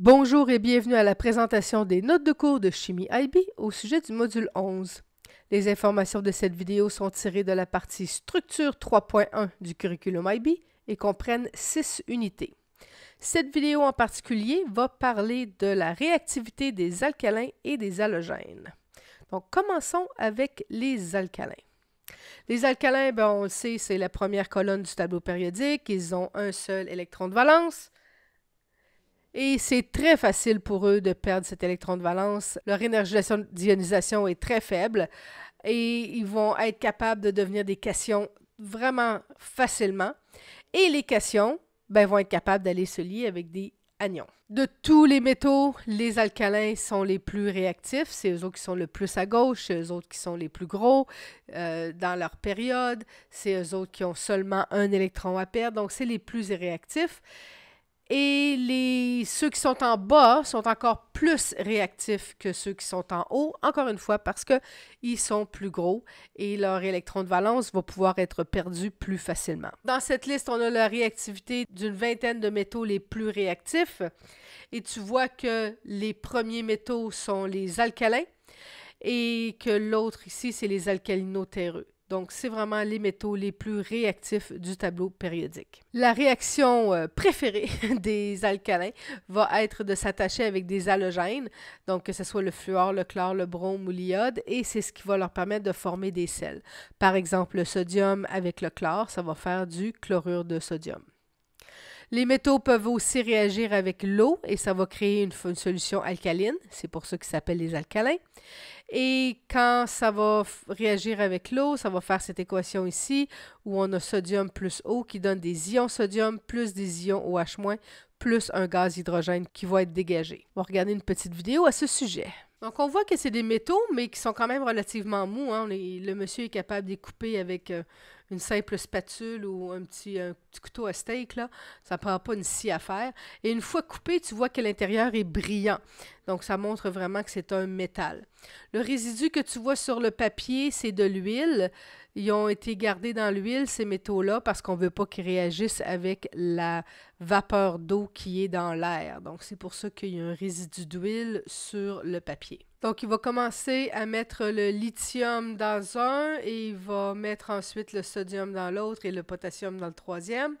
Bonjour et bienvenue à la présentation des notes de cours de chimie IB au sujet du module 11. Les informations de cette vidéo sont tirées de la partie Structure 3.1 du curriculum IB et comprennent 6 unités. Cette vidéo en particulier va parler de la réactivité des alcalins et des halogènes. Donc commençons avec les alcalins. Les alcalins, ben, on le sait, c'est la première colonne du tableau périodique. Ils ont un seul électron de valence. Et c'est très facile pour eux de perdre cet électron de valence. Leur énergie d'ionisation est très faible et ils vont être capables de devenir des cations vraiment facilement. Et les cations ben, vont être capables d'aller se lier avec des anions. De tous les métaux, les alcalins sont les plus réactifs. C'est eux autres qui sont le plus à gauche, c'est eux autres qui sont les plus gros euh, dans leur période, c'est eux autres qui ont seulement un électron à perdre, donc c'est les plus réactifs. Et les, ceux qui sont en bas sont encore plus réactifs que ceux qui sont en haut, encore une fois, parce qu'ils sont plus gros et leur électron de valence va pouvoir être perdu plus facilement. Dans cette liste, on a la réactivité d'une vingtaine de métaux les plus réactifs. Et tu vois que les premiers métaux sont les alcalins et que l'autre ici, c'est les alcalino donc, c'est vraiment les métaux les plus réactifs du tableau périodique. La réaction euh, préférée des alcalins va être de s'attacher avec des halogènes, donc que ce soit le fluor, le chlore, le brome ou l'iode, et c'est ce qui va leur permettre de former des sels. Par exemple, le sodium avec le chlore, ça va faire du chlorure de sodium. Les métaux peuvent aussi réagir avec l'eau et ça va créer une, solution alcaline. C'est pour ça qu'ils s'appellent les alcalins. Et quand ça va réagir avec l'eau, ça va faire cette équation ici où on a sodium plus eau qui donne des ions sodium plus des ions OH- plus un gaz hydrogène qui va être dégagé. On va regarder une petite vidéo à ce sujet. Donc, on voit que c'est des métaux, mais qui sont quand même relativement mous. Hein. le monsieur est capable de les couper avec euh, une simple spatule ou un petit, couteau à steak, là, ça ne prend pas une scie à faire. Et une fois coupé, tu vois que l'intérieur est brillant. Donc, ça montre vraiment que c'est un métal. Le résidu que tu vois sur le papier, c'est de l'huile. Ils ont été gardés dans l'huile, ces métaux-là, parce qu'on ne veut pas qu'ils réagissent avec la vapeur d'eau qui est dans l'air. Donc, c'est pour ça qu'il y a un résidu d'huile sur le papier. Donc, il va commencer à mettre le lithium dans un et il va mettre ensuite le sodium dans l'autre et le potassium dans le troisième.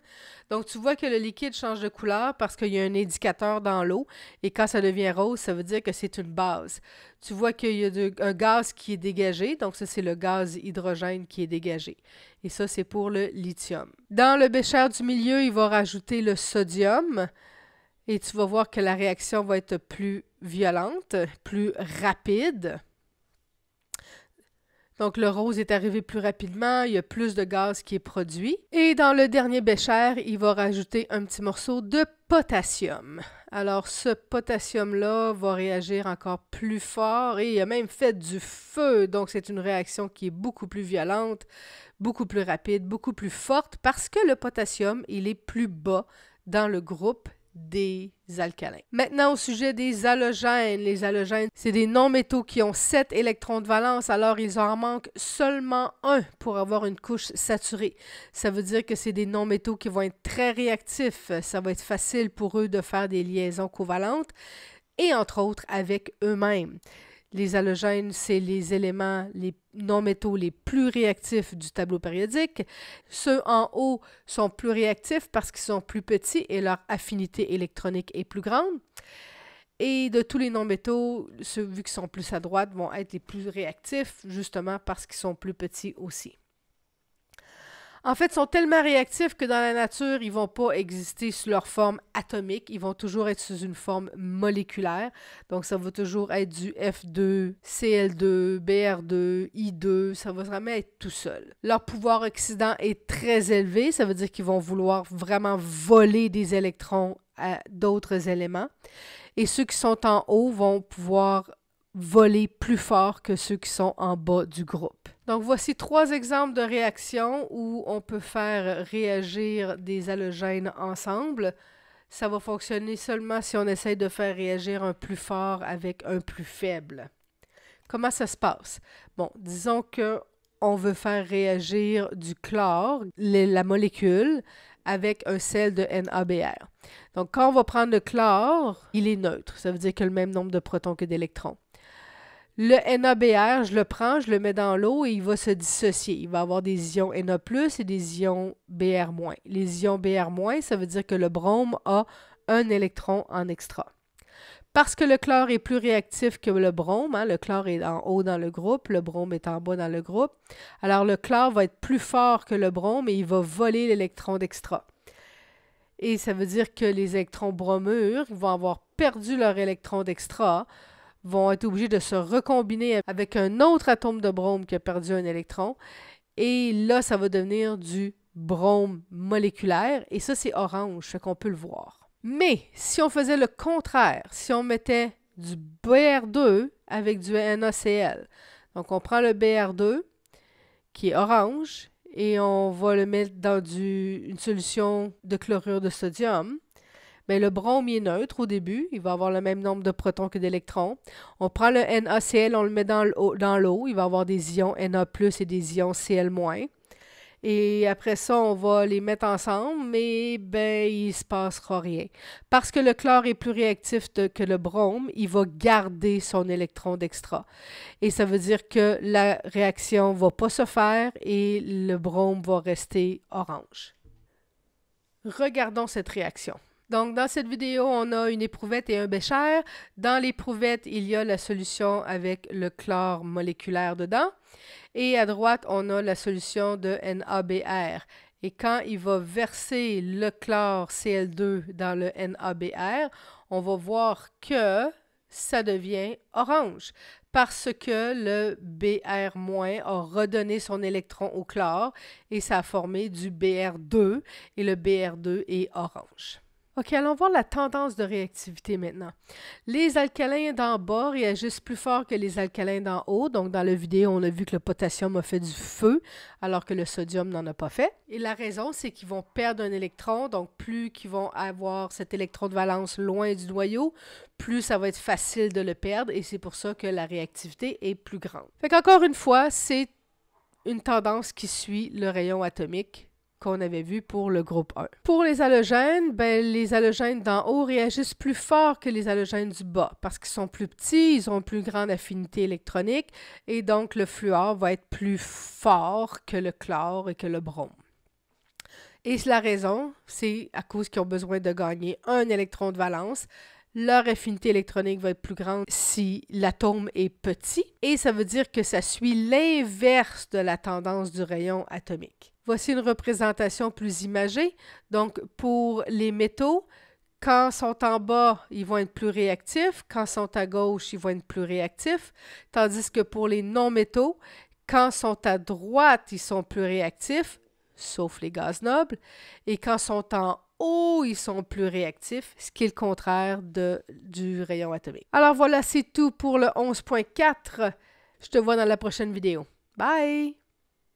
Donc, tu vois que le liquide change de couleur parce qu'il y a un indicateur dans l'eau et quand ça devient rose, ça veut dire que c'est une base. Tu vois qu'il y a un gaz qui est dégagé, donc ça, c'est le gaz hydrogène qui est dégagé. Et ça, c'est pour le lithium. Dans le bécher du milieu, il va rajouter le sodium et tu vas voir que la réaction va être plus violente, plus rapide. Donc le rose est arrivé plus rapidement, il y a plus de gaz qui est produit. Et dans le dernier bécher, il va rajouter un petit morceau de potassium. Alors ce potassium-là va réagir encore plus fort et il a même fait du feu. Donc c'est une réaction qui est beaucoup plus violente, beaucoup plus rapide, beaucoup plus forte parce que le potassium, il est plus bas dans le groupe des alcalins. Maintenant, au sujet des halogènes. Les halogènes, c'est des non-métaux qui ont 7 électrons de valence, alors ils en manquent seulement un pour avoir une couche saturée. Ça veut dire que c'est des non-métaux qui vont être très réactifs. Ça va être facile pour eux de faire des liaisons covalentes et entre autres avec eux-mêmes. Les halogènes, c'est les éléments les non-métaux les plus réactifs du tableau périodique. Ceux en haut sont plus réactifs parce qu'ils sont plus petits et leur affinité électronique est plus grande. Et de tous les non-métaux, ceux vu sont plus à droite vont être les plus réactifs, justement parce qu'ils sont plus petits aussi en fait, sont tellement réactifs que dans la nature, ils vont pas exister sous leur forme atomique. Ils vont toujours être sous une forme moléculaire. Donc, ça va toujours être du F2, CL2, BR2, I2. Ça va vraiment être tout seul. Leur pouvoir oxydant est très élevé. Ça veut dire qu'ils vont vouloir vraiment voler des électrons à d'autres éléments. Et ceux qui sont en haut vont pouvoir voler plus fort que ceux qui sont en bas du groupe. Donc voici trois exemples de réactions où on peut faire réagir des halogènes ensemble. Ça va fonctionner seulement si on essaye de faire réagir un plus fort avec un plus faible. Comment ça se passe? Bon, disons qu'on veut faire réagir du chlore, la molécule, avec un sel de NaBr. Donc, quand on va prendre le chlore, il est neutre. Ça veut dire qu'il a le même nombre de protons que d'électrons. Le NaBr, je le prends, je le mets dans l'eau et il va se dissocier. Il va avoir des ions Na+, et des ions Br-. Les ions Br-, ça veut dire que le brome a un électron en extra. Parce que le chlore est plus réactif que le brome, hein, le chlore est en haut dans le groupe, le brome est en bas dans le groupe, alors le chlore va être plus fort que le brome et il va voler l'électron d'extra. Et ça veut dire que les électrons bromures vont avoir perdu leur électron d'extra, vont être obligés de se recombiner avec un autre atome de brome qui a perdu un électron. Et là, ça va devenir du brome moléculaire. Et ça, c'est orange, ce qu'on peut le voir. Mais si on faisait le contraire, si on mettait du BR2 avec du NaCl, donc on prend le BR2 qui est orange et on va le mettre dans une solution de chlorure de sodium mais ben, le brome est neutre au début, il va avoir le même nombre de protons que d'électrons. On prend le NaCl, on le met dans l'eau, il va avoir des ions Na+, et des ions Cl-. Et après ça, on va les mettre ensemble, mais ben, il ne se passera rien. Parce que le chlore est plus réactif que le brome, il va garder son électron d'extra. Et ça veut dire que la réaction ne va pas se faire et le brome va rester orange. Regardons cette réaction. Donc, dans cette vidéo, on a une éprouvette et un bécher. Dans l'éprouvette, il y a la solution avec le chlore moléculaire dedans. Et à droite, on a la solution de NABR. Et quand il va verser le chlore Cl2 dans le NABR, on va voir que ça devient orange parce que le Br- a redonné son électron au chlore et ça a formé du Br2 et le Br2 est orange. OK, allons voir la tendance de réactivité maintenant. Les alcalins d'en bas réagissent plus fort que les alcalins d'en haut. Donc, dans la vidéo, on a vu que le potassium a fait du feu, alors que le sodium n'en a pas fait. Et la raison, c'est qu'ils vont perdre un électron. Donc, plus qu'ils vont avoir cet électron de valence loin du noyau, plus ça va être facile de le perdre. Et c'est pour ça que la réactivité est plus grande. Fait encore une fois, c'est une tendance qui suit le rayon atomique qu'on avait vu pour le groupe 1. Pour les halogènes, ben, les halogènes d'en haut réagissent plus fort que les halogènes du bas parce qu'ils sont plus petits, ils ont une plus grande affinité électronique et donc le fluor va être plus fort que le chlore et que le brome. Et la raison, c'est à cause qu'ils ont besoin de gagner un électron de valence leur affinité électronique va être plus grande si l'atome est petit, et ça veut dire que ça suit l'inverse de la tendance du rayon atomique. Voici une représentation plus imagée. Donc, pour les métaux, quand sont en bas, ils vont être plus réactifs. Quand sont à gauche, ils vont être plus réactifs. Tandis que pour les non-métaux, quand sont à droite, ils sont plus réactifs, sauf les gaz nobles. Et quand sont en ou ils sont plus réactifs, ce qui est le contraire de, du rayon atomique. Alors voilà, c'est tout pour le 11.4. Je te vois dans la prochaine vidéo. Bye!